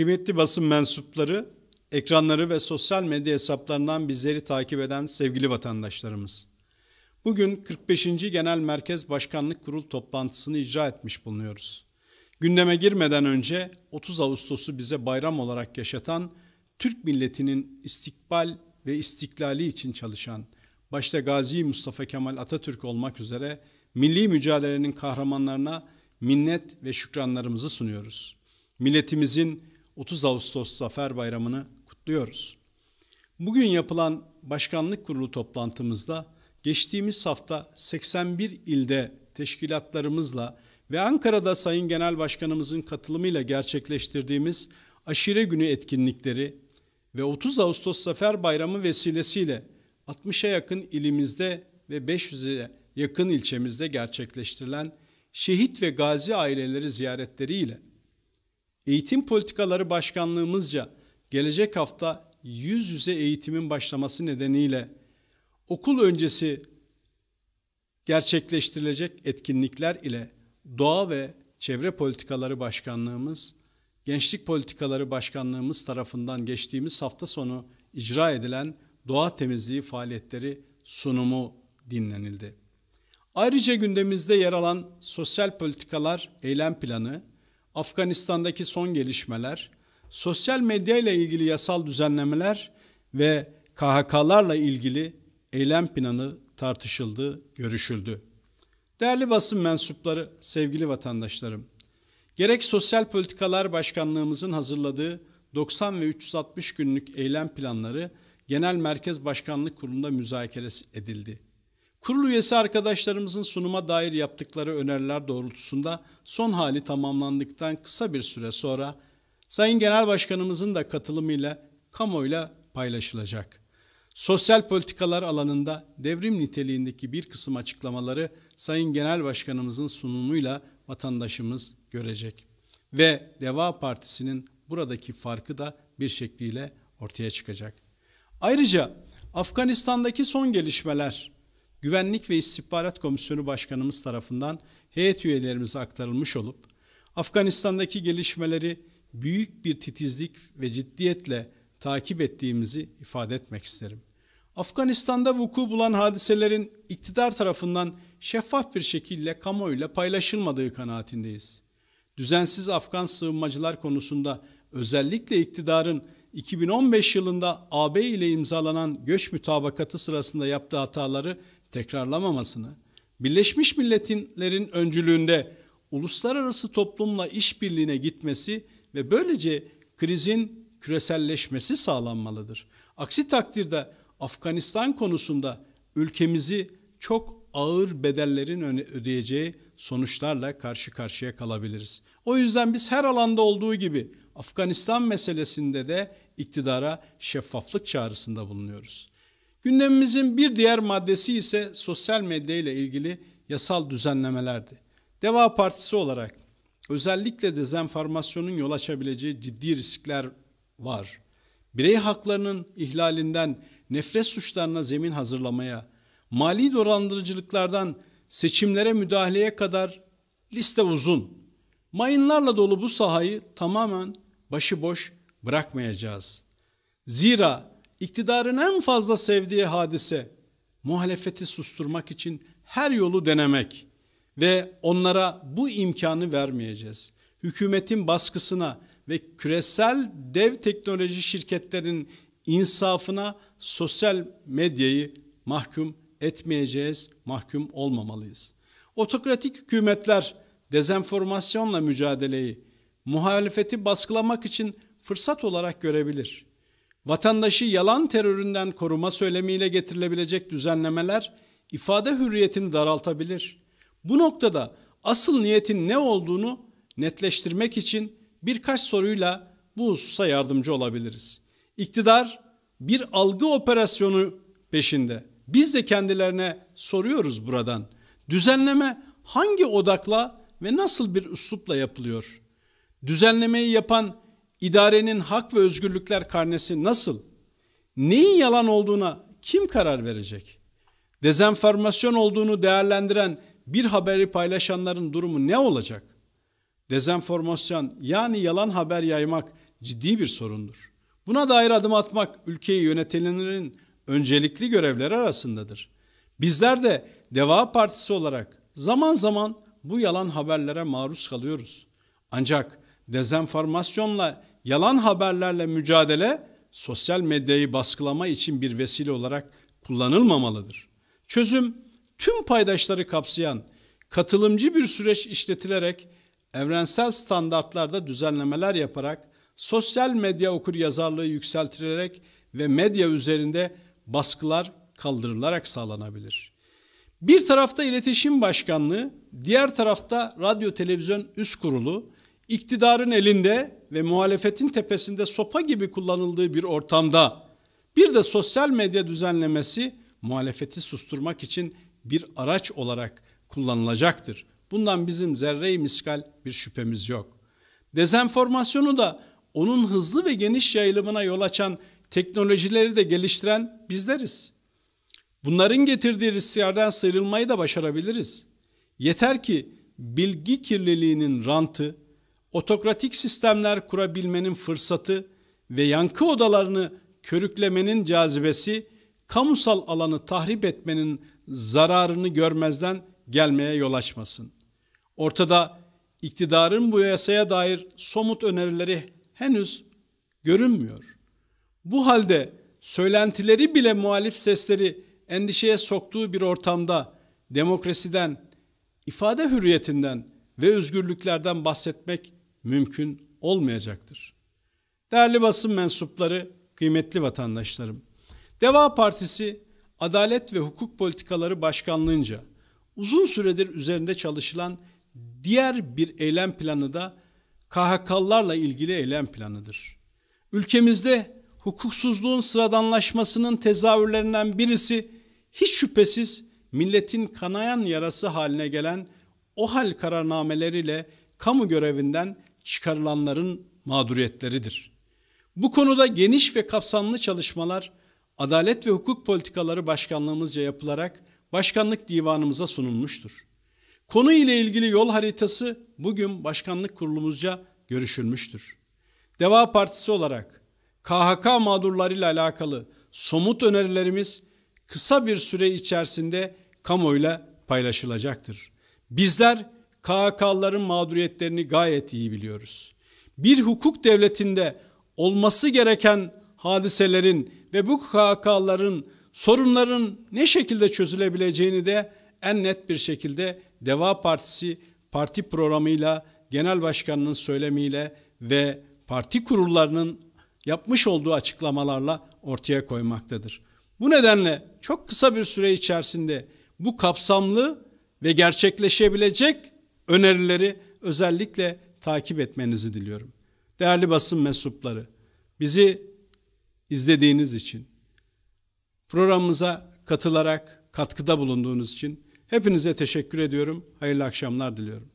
Kıymetli basın mensupları, ekranları ve sosyal medya hesaplarından bizleri takip eden sevgili vatandaşlarımız. Bugün 45. Genel Merkez Başkanlık Kurul toplantısını icra etmiş bulunuyoruz. Gündeme girmeden önce 30 Ağustos'u bize bayram olarak yaşatan Türk milletinin istikbal ve istiklali için çalışan, başta Gazi Mustafa Kemal Atatürk olmak üzere milli mücadelenin kahramanlarına minnet ve şükranlarımızı sunuyoruz. Milletimizin 30 Ağustos Zafer Bayramı'nı kutluyoruz. Bugün yapılan başkanlık kurulu toplantımızda geçtiğimiz hafta 81 ilde teşkilatlarımızla ve Ankara'da Sayın Genel Başkanımızın katılımıyla gerçekleştirdiğimiz aşire günü etkinlikleri ve 30 Ağustos Zafer Bayramı vesilesiyle 60'a yakın ilimizde ve 500'e yakın ilçemizde gerçekleştirilen şehit ve gazi aileleri ziyaretleriyle Eğitim Politikaları Başkanlığımızca gelecek hafta yüz yüze eğitimin başlaması nedeniyle okul öncesi gerçekleştirilecek etkinlikler ile Doğa ve Çevre Politikaları Başkanlığımız, Gençlik Politikaları Başkanlığımız tarafından geçtiğimiz hafta sonu icra edilen doğa temizliği faaliyetleri sunumu dinlenildi. Ayrıca gündemimizde yer alan sosyal politikalar eylem planı, Afganistan'daki son gelişmeler, sosyal medya ile ilgili yasal düzenlemeler ve KHK'larla ilgili eylem planı tartışıldı, görüşüldü. Değerli basın mensupları, sevgili vatandaşlarım, gerek Sosyal Politikalar Başkanlığımızın hazırladığı 90 ve 360 günlük eylem planları Genel Merkez Başkanlık Kurulu'nda müzakere edildi. Kurul üyesi arkadaşlarımızın sunuma dair yaptıkları öneriler doğrultusunda son hali tamamlandıktan kısa bir süre sonra Sayın Genel Başkanımızın da katılımıyla kamuoyuyla paylaşılacak. Sosyal politikalar alanında devrim niteliğindeki bir kısım açıklamaları Sayın Genel Başkanımızın sunumuyla vatandaşımız görecek. Ve Deva Partisi'nin buradaki farkı da bir şekliyle ortaya çıkacak. Ayrıca Afganistan'daki son gelişmeler Güvenlik ve İstihbarat Komisyonu Başkanımız tarafından heyet üyelerimize aktarılmış olup Afganistan'daki gelişmeleri büyük bir titizlik ve ciddiyetle takip ettiğimizi ifade etmek isterim. Afganistan'da vuku bulan hadiselerin iktidar tarafından şeffaf bir şekilde kamuoyuyla paylaşılmadığı kanaatindeyiz. Düzensiz Afgan sığınmacılar konusunda özellikle iktidarın 2015 yılında AB ile imzalanan göç mütabakatı sırasında yaptığı hataları tekrarlamamasını, Birleşmiş Milletler'in öncülüğünde uluslararası toplumla işbirliğine gitmesi ve böylece krizin küreselleşmesi sağlanmalıdır. Aksi takdirde Afganistan konusunda ülkemizi çok ağır bedellerin ödeyeceği sonuçlarla karşı karşıya kalabiliriz. O yüzden biz her alanda olduğu gibi Afganistan meselesinde de iktidara şeffaflık çağrısında bulunuyoruz. Gündemimizin bir diğer maddesi ise sosyal medya ile ilgili yasal düzenlemelerdi. Deva Partisi olarak özellikle dezenformasyonun yol açabileceği ciddi riskler var. Birey haklarının ihlalinden nefret suçlarına zemin hazırlamaya, mali dolandırıcılıklardan seçimlere müdahaleye kadar liste uzun. Mayınlarla dolu bu sahayı tamamen başıboş bırakmayacağız. Zira iktidarın en fazla sevdiği hadise muhalefeti susturmak için her yolu denemek ve onlara bu imkanı vermeyeceğiz. Hükümetin baskısına ve küresel dev teknoloji şirketlerinin insafına sosyal medyayı mahkum etmeyeceğiz, mahkum olmamalıyız. Otokratik hükümetler dezenformasyonla mücadeleyi muhalefeti baskılamak için fırsat olarak görebilir vatandaşı yalan teröründen koruma söylemiyle getirilebilecek düzenlemeler ifade hürriyetini daraltabilir. Bu noktada asıl niyetin ne olduğunu netleştirmek için birkaç soruyla bu hususa yardımcı olabiliriz. İktidar bir algı operasyonu peşinde. Biz de kendilerine soruyoruz buradan. Düzenleme hangi odakla ve nasıl bir üslupla yapılıyor? Düzenlemeyi yapan idarenin hak ve özgürlükler karnesi nasıl, neyin yalan olduğuna kim karar verecek? Dezenformasyon olduğunu değerlendiren bir haberi paylaşanların durumu ne olacak? Dezenformasyon yani yalan haber yaymak ciddi bir sorundur. Buna dair adım atmak ülkeyi yönetenlerin öncelikli görevleri arasındadır. Bizler de Deva Partisi olarak zaman zaman bu yalan haberlere maruz kalıyoruz. Ancak dezenformasyonla yalan haberlerle mücadele sosyal medyayı baskılama için bir vesile olarak kullanılmamalıdır. Çözüm tüm paydaşları kapsayan katılımcı bir süreç işletilerek evrensel standartlarda düzenlemeler yaparak sosyal medya okur yazarlığı yükseltilerek ve medya üzerinde baskılar kaldırılarak sağlanabilir. Bir tarafta iletişim başkanlığı, diğer tarafta radyo televizyon üst kurulu iktidarın elinde ve muhalefetin tepesinde sopa gibi kullanıldığı bir ortamda bir de sosyal medya düzenlemesi muhalefeti susturmak için bir araç olarak kullanılacaktır. Bundan bizim zerre-i miskal bir şüphemiz yok. Dezenformasyonu da onun hızlı ve geniş yayılımına yol açan teknolojileri de geliştiren bizleriz. Bunların getirdiği risklerden sıyrılmayı da başarabiliriz. Yeter ki bilgi kirliliğinin rantı otokratik sistemler kurabilmenin fırsatı ve yankı odalarını körüklemenin cazibesi kamusal alanı tahrip etmenin zararını görmezden gelmeye yol açmasın. Ortada iktidarın bu yasaya dair somut önerileri henüz görünmüyor. Bu halde söylentileri bile muhalif sesleri endişeye soktuğu bir ortamda demokrasiden, ifade hürriyetinden ve özgürlüklerden bahsetmek mümkün olmayacaktır. Değerli basın mensupları, kıymetli vatandaşlarım. Deva Partisi Adalet ve Hukuk Politikaları Başkanlığınca uzun süredir üzerinde çalışılan diğer bir eylem planı da KHK'larla ilgili eylem planıdır. Ülkemizde hukuksuzluğun sıradanlaşmasının tezahürlerinden birisi hiç şüphesiz milletin kanayan yarası haline gelen OHAL kararnameleriyle kamu görevinden çıkarılanların mağduriyetleridir. Bu konuda geniş ve kapsamlı çalışmalar Adalet ve Hukuk Politikaları Başkanlığımızca yapılarak Başkanlık Divanımıza sunulmuştur. Konu ile ilgili yol haritası bugün Başkanlık Kurulumuzca görüşülmüştür. Deva Partisi olarak KHK mağdurlarıyla alakalı somut önerilerimiz kısa bir süre içerisinde kamuoyuyla paylaşılacaktır. Bizler KK'ların mağduriyetlerini gayet iyi biliyoruz. Bir hukuk devletinde olması gereken hadiselerin ve bu KK'ların sorunların ne şekilde çözülebileceğini de en net bir şekilde Deva Partisi parti programıyla, genel başkanının söylemiyle ve parti kurullarının yapmış olduğu açıklamalarla ortaya koymaktadır. Bu nedenle çok kısa bir süre içerisinde bu kapsamlı ve gerçekleşebilecek önerileri özellikle takip etmenizi diliyorum. Değerli basın mensupları, bizi izlediğiniz için, programımıza katılarak katkıda bulunduğunuz için hepinize teşekkür ediyorum. Hayırlı akşamlar diliyorum.